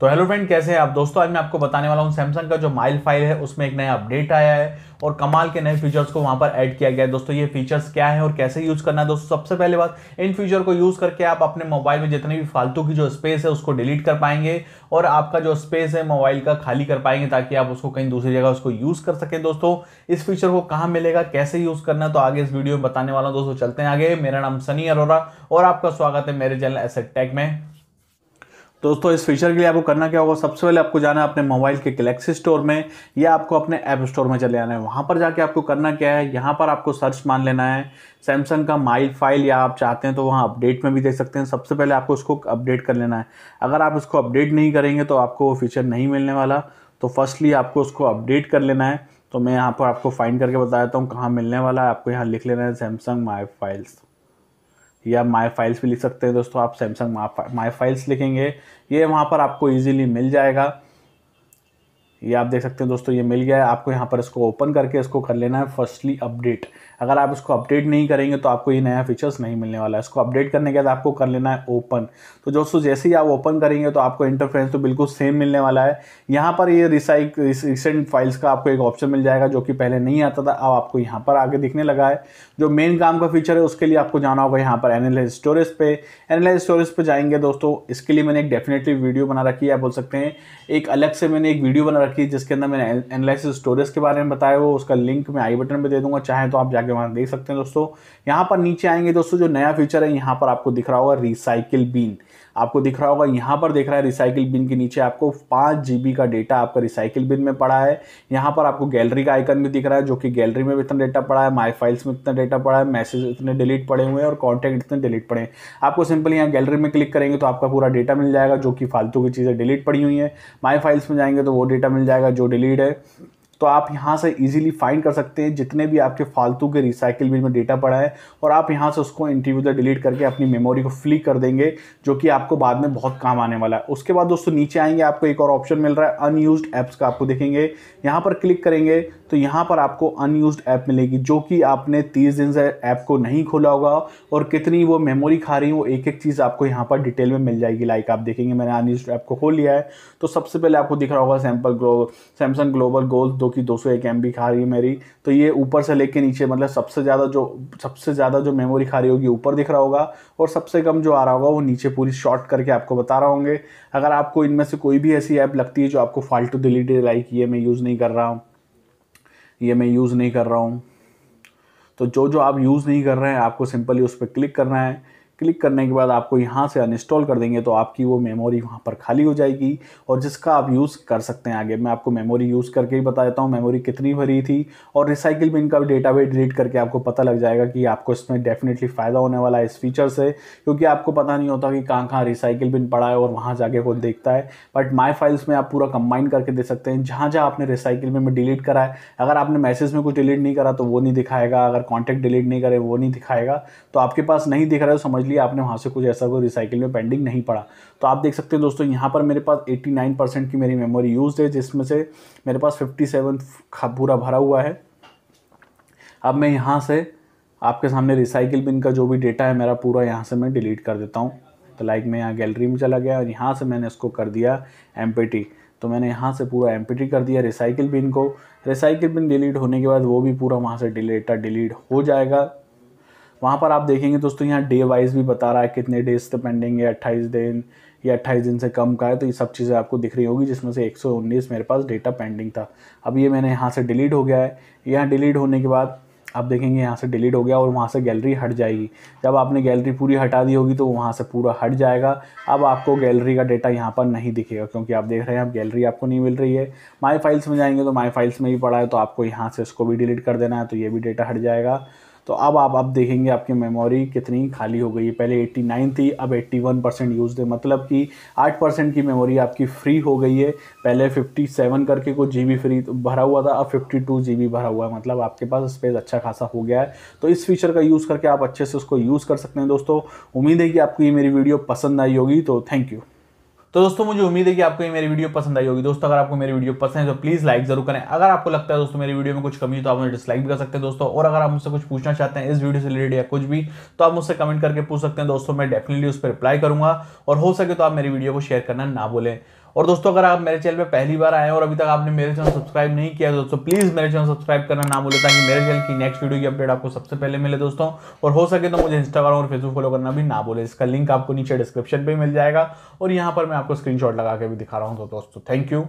तो hello friend कैसे हैं आप दोस्तों आज मैं आपको बताने वाला हूँ सैमसंग का जो माइल फाइल है उसमें एक नया अपडेट आया है और कमाल के नए फीचर्स को वहाँ पर ऐड किया गया है दोस्तों ये फीचर्स क्या है और कैसे यूज़ करना है दोस्तों सबसे पहले बात इन फीचर को यूज़ करके आप अपने मोबाइल में जितनी भी फालतू की जो स्पेस है उसको डिलीट कर पाएंगे और आपका जो स्पेस है मोबाइल का खाली कर पाएंगे ताकि आप उसको कहीं दूसरी जगह उसको यूज़ कर सकें दोस्तों इस फीचर को कहाँ मिलेगा कैसे यूज़ करना है तो आगे इस वीडियो में बताने वाला हूँ दोस्तों चलते हैं आगे मेरा नाम सनी अरोरा और आपका स्वागत है मेरे चैनल एसेट टेक में तो दोस्तों इस फीचर के लिए आपको करना क्या होगा सबसे पहले आपको जाना है अपने मोबाइल के गलेक्सी स्टोर में या आपको अपने ऐप स्टोर में चले आना है वहाँ पर जाके आपको करना क्या है यहाँ पर आपको सर्च मान लेना है सैमसंग का माई फाइल या आप चाहते हैं तो वहाँ अपडेट में भी देख सकते हैं सबसे पहले आपको उसको अपडेट कर लेना है अगर आप उसको अपडेट नहीं करेंगे तो आपको वो फीचर नहीं मिलने वाला तो फर्स्टली आपको उसको अपडेट कर लेना है तो मैं यहाँ पर आपको फाइंड करके बता देता हूँ कहाँ मिलने वाला है आपको यहाँ लिख लेना है सैमसंग माई फाइल्स या माई फाइल्स भी लिख सकते हैं दोस्तों आप सैमसंग माई फाइल्स लिखेंगे ये वहाँ पर आपको ईजिली मिल जाएगा ये आप देख सकते हैं दोस्तों ये मिल गया है आपको यहाँ पर इसको ओपन करके इसको कर लेना है फर्स्टली अपडेट अगर आप इसको अपडेट नहीं करेंगे तो आपको ये नया फीचर्स नहीं मिलने वाला है इसको अपडेट करने के बाद आपको कर लेना है ओपन तो दोस्तों जैसे ही आप ओपन करेंगे तो आपको इंटरफेस तो बिल्कुल सेम मिलने वाला है यहाँ पर ये रिसाइक रिसेंट फाइल्स का आपको एक ऑप्शन मिल जाएगा जो कि पहले नहीं आता था अब आपको यहाँ पर आगे दिखने लगा है जो मेन काम का फीचर है उसके लिए आपको जाना होगा यहाँ पर एनालाइज स्टोरेज पे एनालाइज स्टोरेज पे जाएंगे दोस्तों इसके लिए मैंने एक डेफिनेटली वीडियो बना रखी है बोल सकते हैं एक अलग से मैंने एक वीडियो बना रखी है जिसके अंदर मैंने एनालिसिस स्टोरेज के बारे में बताया वो उसका लिंक मैं आई बटन पर दे दूंगा चाहे तो आप जाकर जमान देख सकते हैं दोस्तों यहाँ पर नीचे आएंगे दोस्तों जो नया फीचर है यहाँ पर आपको दिख रहा होगा रिसाइकिल बीन आपको दिख रहा होगा यहाँ पर देख रहा है रिसाइकिल बिन के नीचे आपको पाँच जी का डेटा आपका रिसाइकिल बिन में पड़ा है यहाँ पर आपको गैलरी का आइकन भी दिख रहा है जो कि गैलरी में इतना डेटा पड़ा है माई फाइल्स में इतना डेटा पड़ा है मैसेज इतने डिलीट पड़े हुए हैं और कॉन्टैक्ट इतने डिलीट पड़े हैं आपको सिंपल यहाँ गैलरी में क्लिक करेंगे तो आपका पूरा डेटा मिल जाएगा जो कि फालतू की चीज़ें डिलीट पड़ी हुई हैं माई फाइल्स में जाएंगे तो वो डेटा मिल जाएगा जो डिलीट है तो आप यहाँ से इजीली फाइंड कर सकते हैं जितने भी आपके फालतू के रिसाइकिल बिल में डेटा पड़ा है और आप यहाँ से उसको इंडिविजुअल डिलीट करके अपनी मेमोरी को फ्लिक कर देंगे जो कि आपको बाद में बहुत काम आने वाला है उसके बाद दोस्तों नीचे आएंगे आपको एक और ऑप्शन मिल रहा है अनयूज ऐप्स का आपको देखेंगे यहाँ पर क्लिक करेंगे तो यहाँ पर आपको अनयूज ऐप मिलेगी जो कि आपने तीस दिन से ऐप को नहीं खोला होगा और कितनी वो मेमोरी खा रही है वो एक एक चीज़ आपको यहाँ पर डिटेल में मिल जाएगी लाइक आप देखेंगे मैंने अनयूज ऐप को खोल लिया है तो सबसे पहले आपको दिख रहा होगा sample glow Samsung Global Goals दो की दो सौ एक एम खा रही है मेरी तो ये ऊपर से लेके नीचे मतलब सबसे ज़्यादा जो सबसे ज़्यादा जो मेमोरी खा रही होगी ऊपर दिख रहा होगा और सबसे कम जो आ रहा होगा वो नीचे पूरी शॉर्ट करके आपको बता रहा होंगे अगर आपको इनमें से कोई भी ऐसी ऐप लगती है जो आपको फालतू डिलीट लाइक ये मैं यूज़ नहीं कर रहा हूँ ये मैं यूज़ नहीं कर रहा हूँ तो जो जो आप यूज़ नहीं कर रहे हैं आपको सिंपली उस पर क्लिक करना है क्लिक करने के बाद आपको यहाँ से अनइंस्टॉल कर देंगे तो आपकी वो मेमोरी वहाँ पर खाली हो जाएगी और जिसका आप यूज़ कर सकते हैं आगे मैं आपको मेमोरी यूज़ करके ही बता देता हूँ मेमोरी कितनी भरी थी और रिसाइकिल बिन का भी डेटा भी डिलीट करके आपको पता लग जाएगा कि आपको इसमें डेफिनेटली फ़ायदा होने वाला है इस फीचर से क्योंकि आपको पता नहीं होता कि कहाँ कहाँ रिसाइकिल बिन पड़ा है और वहाँ जाके वो देखता है बट माई फाइल्स में आप पूरा कंबाइन करके दे सकते हैं जहाँ जहाँ आपने रिसाइकिल बिन में डिलीट करा है अगर आपने मैसेज में कुछ डिलीट नहीं करा तो वो नहीं दिखाएगा अगर कॉन्टैक्ट डिलीट नहीं करे वो नहीं दिखाएगा तो आपके पास नहीं दिख रहा है तो समझ लिया आपने वहाँ से कुछ ऐसा कोई रिसाइकिल में पेंडिंग नहीं पड़ा तो आप देख सकते हैं दोस्तों यहाँ पर मेरे पास 89 परसेंट की मेरी मेमोरी यूज है जिसमें से मेरे पास 57 पूरा भरा हुआ है अब मैं यहाँ से आपके सामने रिसाइकिल बिन का जो भी डेटा है मेरा पूरा यहाँ से मैं डिलीट कर देता हूँ तो लाइक मैं यहाँ गैलरी में चला गया और यहाँ से मैंने इसको कर दिया एम तो मैंने यहाँ से पूरा एम कर दिया रिसाइकिल बिन को रिसाइकिल बिन डिलीट होने के बाद वो भी पूरा वहाँ से डिलेटा डिलीट हो जाएगा वहाँ पर आप देखेंगे दोस्तों यहाँ डे वाइज भी बता रहा है कितने डेज से पेंडिंग है अट्ठाईस दिन या अट्ठाईस दिन से कम का है तो ये सब चीज़ें आपको दिख रही होगी जिसमें से 119 मेरे पास डेटा पेंडिंग था अब ये मैंने यहाँ से डिलीट हो गया है यहाँ डिलीट होने के बाद आप देखेंगे यहाँ से डिलीट हो गया और वहाँ से गैलरी हट जाएगी जब आपने गैलरी पूरी हटा दी होगी तो वहाँ से पूरा हट जाएगा अब आपको गैलरी का डेटा यहाँ पर नहीं दिखेगा क्योंकि आप देख रहे हैं आप गैलरी आपको नहीं मिल रही है माई फाइल्स में जाएंगे तो माई फाइल्स में भी पड़ा है तो आपको यहाँ से इसको भी डिलीट कर देना है तो ये भी डेटा हट जाएगा तो अब आप अब देखेंगे आपकी मेमोरी कितनी खाली हो गई है पहले 89 थी अब 81 परसेंट यूज है मतलब कि 8 परसेंट की मेमोरी आपकी फ्री हो गई है पहले 57 करके कुछ जी फ्री भरा हुआ था अब 52 जी भरा हुआ है मतलब आपके पास स्पेस अच्छा खासा हो गया है तो इस फीचर का यूज़ करके आप अच्छे से उसको यूज़ कर सकते हैं दोस्तों उम्मीद है कि आपको ये मेरी वीडियो पसंद आई होगी तो थैंक यू तो दोस्तों मुझे उम्मीद है कि आपको ये मेरी वीडियो पसंद आई होगी दोस्तों अगर आपको मेरी वीडियो पसंद है तो प्लीज़ लाइक जरूर करें अगर आपको लगता है दोस्तों मेरी वीडियो में कुछ कमी है तो आप मुझे डिसलाइक भी कर सकते हैं दोस्तों और अगर आप मुझसे कुछ पूछना चाहते हैं इस वीडियो से रिलेटेड या कुछ भी तो आप मुझसे कमेंट करके पूछ सकते हैं दोस्तों मैं डेफिनेटली उस पर रिप्लाई करूंगा और हो सके तो आप मेरी वीडियो को शेयर करना ना बोलें और दोस्तों अगर आप मेरे चैनल पे पहली बार आए और अभी तक आपने मेरे चैनल सब्सक्राइब नहीं किया तो दोस्तों प्लीज मेरे चैनल सब्सक्राइब करना ना बोले ताकि मेरे चैनल की नेक्स्ट वीडियो की अपडेट आपको सबसे पहले मिले दोस्तों और हो सके तो मुझे इंस्टाग्राम और फेसबुक फॉलो करना भी ना बोले इसका लिंक आपको नीचे डिस्क्रिप्शन पर मिल जाएगा और यहाँ पर मैं आपको स्क्रीनशॉट लगा के भी दिखा रहा हूँ तो दोस्तों थैंक यू